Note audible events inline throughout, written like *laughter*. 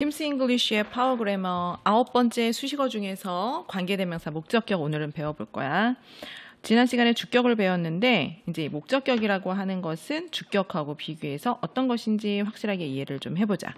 팀스 잉글리쉬의 파워 그래머 아홉 번째 수식어 중에서 관계대명사 목적격 오늘은 배워볼 거야. 지난 시간에 주격을 배웠는데 이제 목적격이라고 하는 것은 주격하고 비교해서 어떤 것인지 확실하게 이해를 좀 해보자.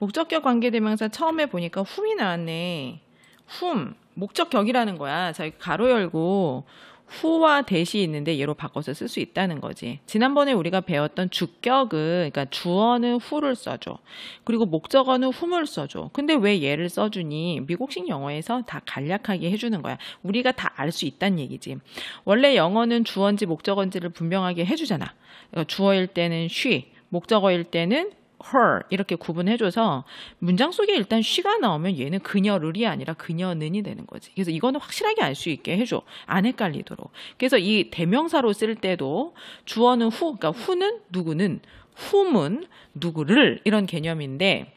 목적격 관계대명사 처음에 보니까 훔이 나왔네. 훔 목적격이라는 거야. 자 가로 열고 후와 대시 있는데 얘로 바꿔서 쓸 수 있다는 거지. 지난번에 우리가 배웠던 주격은 그러니까 주어는 후를 써줘. 그리고 목적어는 후물 써줘. 근데 왜 얘를 써주니? 미국식 영어에서 다 간략하게 해주는 거야. 우리가 다 알 수 있다는 얘기지. 원래 영어는 주어인지 목적어인지를 분명하게 해주잖아. 그러니까 주어일 때는 she, 목적어일 때는 her 이렇게 구분해줘서 문장 속에 일단 she가 나오면 얘는 그녀를이 아니라 그녀는이 되는 거지. 그래서 이거는 확실하게 알 수 있게 해줘. 안 헷갈리도록. 그래서 이 대명사로 쓸 때도 주어는 후, 그러니까 후는 누구는, whom은 누구를 이런 개념인데,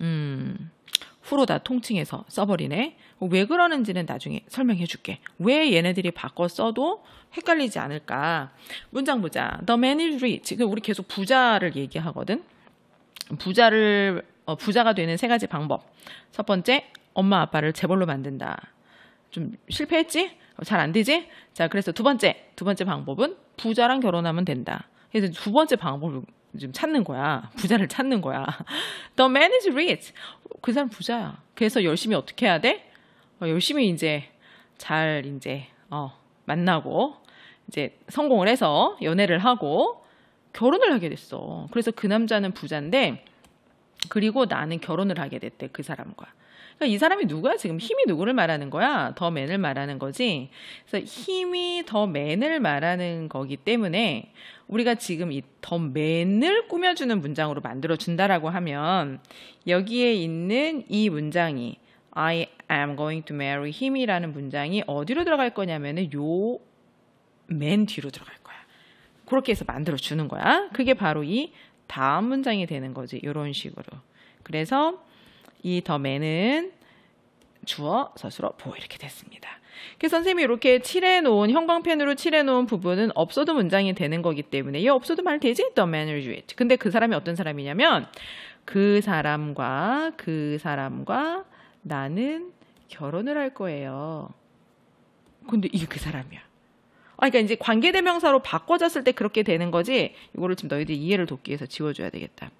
음. 후로 다 통칭해서 써버리네. 왜 그러는지는 나중에 설명해 줄게. 왜 얘네들이 바꿔 써도 헷갈리지 않을까. 문장 보자. The man is rich. 그 우리 계속 부자를 얘기하거든. 부자를 어, 부자가 되는 세 가지 방법. 첫 번째, 엄마 아빠를 재벌로 만든다. 좀 실패했지? 어, 잘안 되지? 자, 그래서 두 번째, 두 번째 방법은 부자랑 결혼하면 된다. 그래서 두 번째 방법을 지금 찾는 거야. *laughs* 부자를 찾는 거야. *laughs* The man is rich. 그 사람 부자야. 그래서 열심히 어떻게 해야 돼? 어, 열심히 이제 잘 이제 어, 만나고 이제 성공을 해서 연애를 하고 결혼을 하게 됐어. 그래서 그 남자는 부자인데 그리고 나는 결혼을 하게 됐대 그 사람과. 그러니까 이 사람이 누구야? 지금 힘이 누구를 말하는 거야? 더 맨을 말하는 거지. 그래서 힘이 더 맨을 말하는 거기 때문에 우리가 지금 이 더 맨을 꾸며주는 문장으로 만들어 준다라고 하면 여기에 있는 이 문장이 I am going to marry him이라는 문장이 어디로 들어갈 거냐면은 요 맨 뒤로 들어갈 그렇게 해서 만들어 주는 거야. 그게 바로 이 다음 문장이 되는 거지. 이런 식으로. 그래서 이 더맨은 주어 서술어 보호 이렇게 됐습니다. 그래서 선생님이 이렇게 칠해놓은 형광펜으로 칠해놓은 부분은 없어도 문장이 되는 거기 때문에 이 없어도 말 되지? The man w do it. 근데 그 사람이 어떤 사람이냐면 그 사람과 그 사람과 나는 결혼을 할 거예요. 근데 이게 그 사람이야. 아, 그러니까 이제 관계대명사로 바꿔졌을 때 그렇게 되는 거지. 이거를 지금 너희들이 이해를 돕기 위해서 지워줘야 되겠다.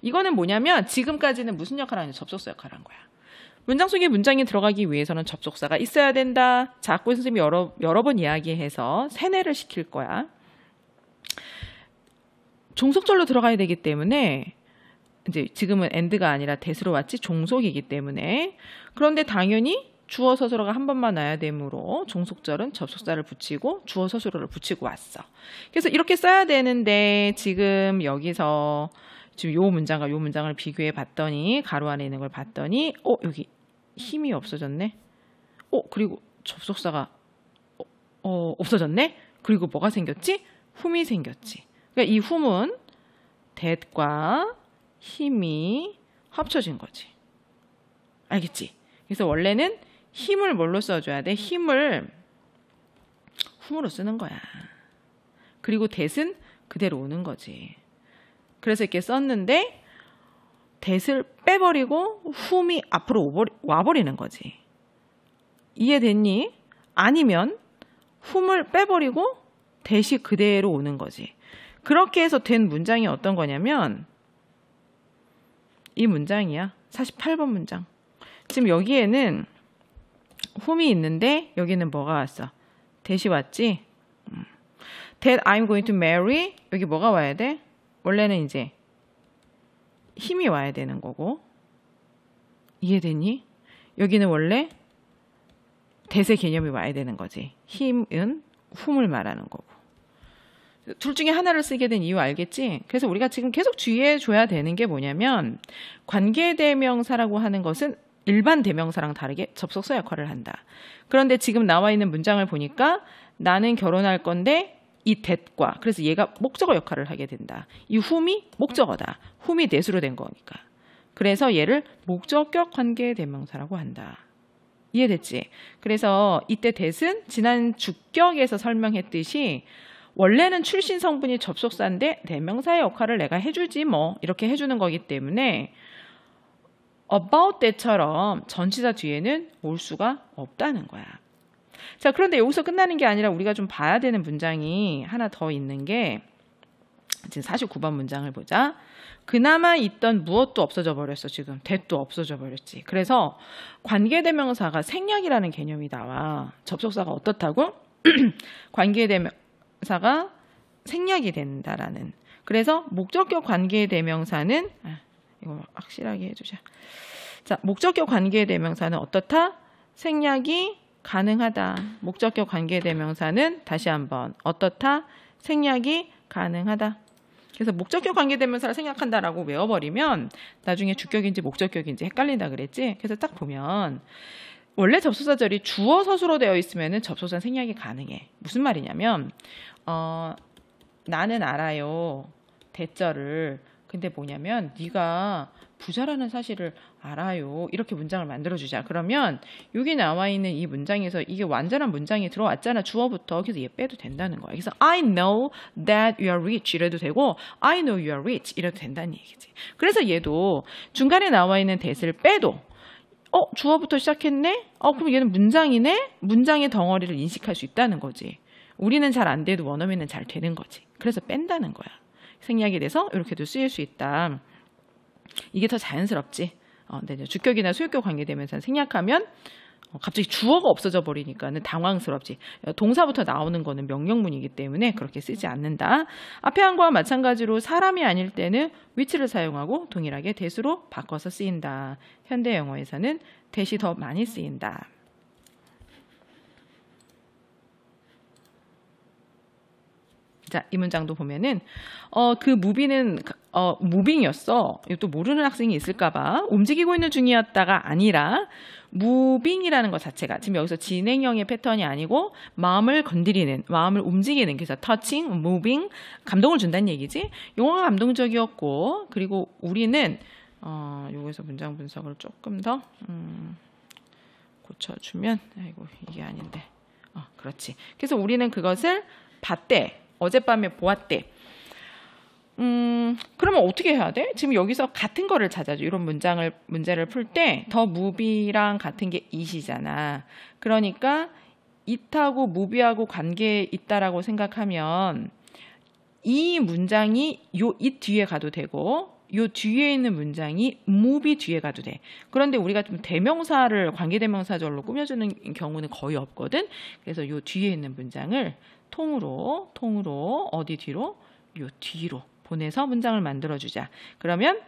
이거는 뭐냐면 지금까지는 무슨 역할을 하냐 접속사 역할을 한 거야. 문장 속에 문장이 들어가기 위해서는 접속사가 있어야 된다. 자꾸 선생님이 여러, 여러 번 이야기해서 세뇌를 시킬 거야. 종속절로 들어가야 되기 때문에 이제 지금은 엔드가 아니라 대수로 왔지 종속이기 때문에 그런데 당연히 주어 서술어가 한 번만 나야 되므로 종속절은 접속사를 붙이고 주어 서술어를 붙이고 왔어. 그래서 이렇게 써야 되는데 지금 여기서 지금 요 문장과 요 문장을 비교해 봤더니 가로 안에 있는 걸 봤더니 어 여기 힘이 없어졌네. 어 그리고 접속사가 어, 어 없어졌네. 그리고 뭐가 생겼지? 훔이 생겼지. 그러니까 이 훔은 대과 힘이 합쳐진 거지. 알겠지? 그래서 원래는 힘을 뭘로 써줘야 돼? 힘을 h 으로 쓰는 거야. 그리고 대은 그대로 오는 거지. 그래서 이렇게 썼는데 대을 빼버리고 훔이 앞으로 오버리, 와버리는 거지. 이해됐니? 아니면 훔을 빼버리고 대시 그대로 오는 거지. 그렇게 해서 된 문장이 어떤 거냐면 이 문장이야. 48번 문장. 지금 여기에는 whom이 있는데 여기는 뭐가 왔어? 대시 왔지? 음. that I'm going to marry 여기 뭐가 와야 돼? 원래는 이제 힘이 와야 되는 거고 이해되니? 여기는 원래 대세 개념이 와야 되는 거지. 힘은 훔을 말하는 거고. 둘 중에 하나를 쓰게 된 이유 알겠지? 그래서 우리가 지금 계속 주의해 줘야 되는 게 뭐냐면 관계대명사라고 하는 것은 일반 대명사랑 다르게 접속사 역할을 한다. 그런데 지금 나와 있는 문장을 보니까 나는 결혼할 건데 이 대과 그래서 얘가 목적어 역할을 하게 된다. 이 w h 이 목적어다. w h 이 대수로 된 거니까. 그래서 얘를 목적격 관계 대명사라고 한다. 이해됐지? 그래서 이때 대은 지난 주격에서 설명했듯이 원래는 출신 성분이 접속사인데 대명사의 역할을 내가 해주지 뭐 이렇게 해주는 거기 때문에 about t 처럼 전치사 뒤에는 올 수가 없다는 거야. 자, 그런데 여기서 끝나는 게 아니라 우리가 좀 봐야 되는 문장이 하나 더 있는 게 지금 49번 문장을 보자. 그나마 있던 무엇도 없어져 버렸어, 지금. 대도 없어져 버렸지. 그래서 관계대명사가 생략이라는 개념이 나와. 접속사가 어떻다고? *clears throat* 관계대명사가 생략이 된다라는. 그래서 목적격 관계대명사는 이거 확실하게 해주자. 자, 목적격 관계 대명사는 어떻다? 생략이 가능하다. 목적격 관계 대명사는 다시 한번 어떻다? 생략이 가능하다. 그래서 목적격 관계대명사를 생략한다라고 외워버리면 나중에 주격인지 목적격인지 헷갈린다 그랬지. 그래서 딱 보면 원래 접속사절이 주어 서술로 되어 있으면 접속사 생략이 가능해. 무슨 말이냐면 어 나는 알아요 대절을 근데 뭐냐면 네가 부자라는 사실을 알아요. 이렇게 문장을 만들어 주자. 그러면 여기 나와 있는 이 문장에서 이게 완전한 문장이 들어왔잖아. 주어부터. 그래서 얘 빼도 된다는 거야. 그래서 I know that you are rich 이래도 되고 I know you are rich 이래도 된다는 얘기지. 그래서 얘도 중간에 나와 있는 대를 빼도 어 주어부터 시작했네 어 그럼 얘는 문장이네 문장의 덩어리를 인식할 수 있다는 거지 우리는 잘 안 돼도 원어민은 잘 되는 거지 그래서 뺀다는 거야 생략이 돼서 이렇게도 쓰일 수 있다. 이게 더 자연스럽지. 어, 근 네, 네. 주격이나 소유격관계되면서 생략하면 어, 갑자기 주어가 없어져 버리니까는 당황스럽지. 어, 동사부터 나오는 거는 명령문이기 때문에 그렇게 쓰지 않는다. 앞에 한과 마찬가지로 사람이 아닐 때는 위치를 사용하고 동일하게 대수로 바꿔서 쓰인다. 현대 영어에서는 대시 더 많이 쓰인다. 자, 이 문장도 보면은 어그 무비는 어 무빙이었어. 이것도 모르는 학생이 있을까 봐 움직이고 있는 중이었다가 아니라 무빙이라는 것 자체가 지금 여기서 진행형의 패턴이 아니고 마음을 건드리는, 마음을 움직이는 그래서 터칭, 무빙 감동을 준다는 얘기지. 용어가 감동적이었고 그리고 우리는 어요기서 문장 분석을 조금 더 음, 고쳐주면 아이고 이게 아닌데. 어, 그렇지. 그래서 우리는 그것을 봤대. 어젯밤에 보았대. 음, 그러면 어떻게 해야 돼? 지금 여기서 같은 거를 찾아줘. 이런 문장을, 문제를 풀 때 더 무비랑 같은 게 이시잖아. 그러니까 이타고 무비하고 관계에 있다라고 생각하면 이 문장이 요이 뒤에 가도 되고 요 뒤에 있는 문장이 무비 뒤에 가도 돼. 그런데 우리가 좀 대명사를 관계 대명사절로 꾸며주는 경우는 거의 없거든. 그래서 요 뒤에 있는 문장을 통으로 통으로 어디 뒤로 요 뒤로 보내서 문장을 만들어 주자. 그러면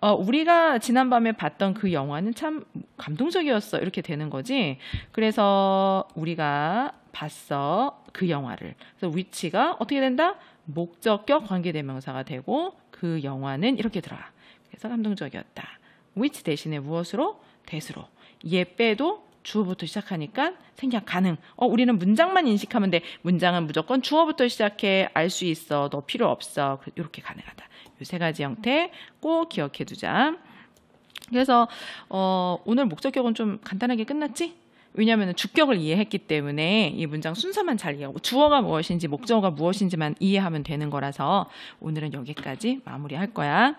어, 우리가 지난밤에 봤던 그 영화는 참 감동적이었어. 이렇게 되는 거지. 그래서 우리가 봤어. 그 영화를. 그래서 위치가 어떻게 된다? 목적격 관계대명사가 되고 그 영화는 이렇게 들어와 그래서 감동적이었다. which 대신에 무엇으로? 대수로. 예 빼도 주어부터 시작하니까 생략 가능. 어, 우리는 문장만 인식하면 돼. 문장은 무조건 주어부터 시작해. 알 수 있어. 너 필요 없어. 이렇게 그, 가능하다. 요 세 가지 형태 꼭 기억해 두자. 그래서 어, 오늘 목적격은 좀 간단하게 끝났지? 왜냐하면 주격을 이해했기 때문에 이 문장 순서만 잘 이해하고 주어가 무엇인지 목적어가 무엇인지만 이해하면 되는 거라서 오늘은 여기까지 마무리할 거야.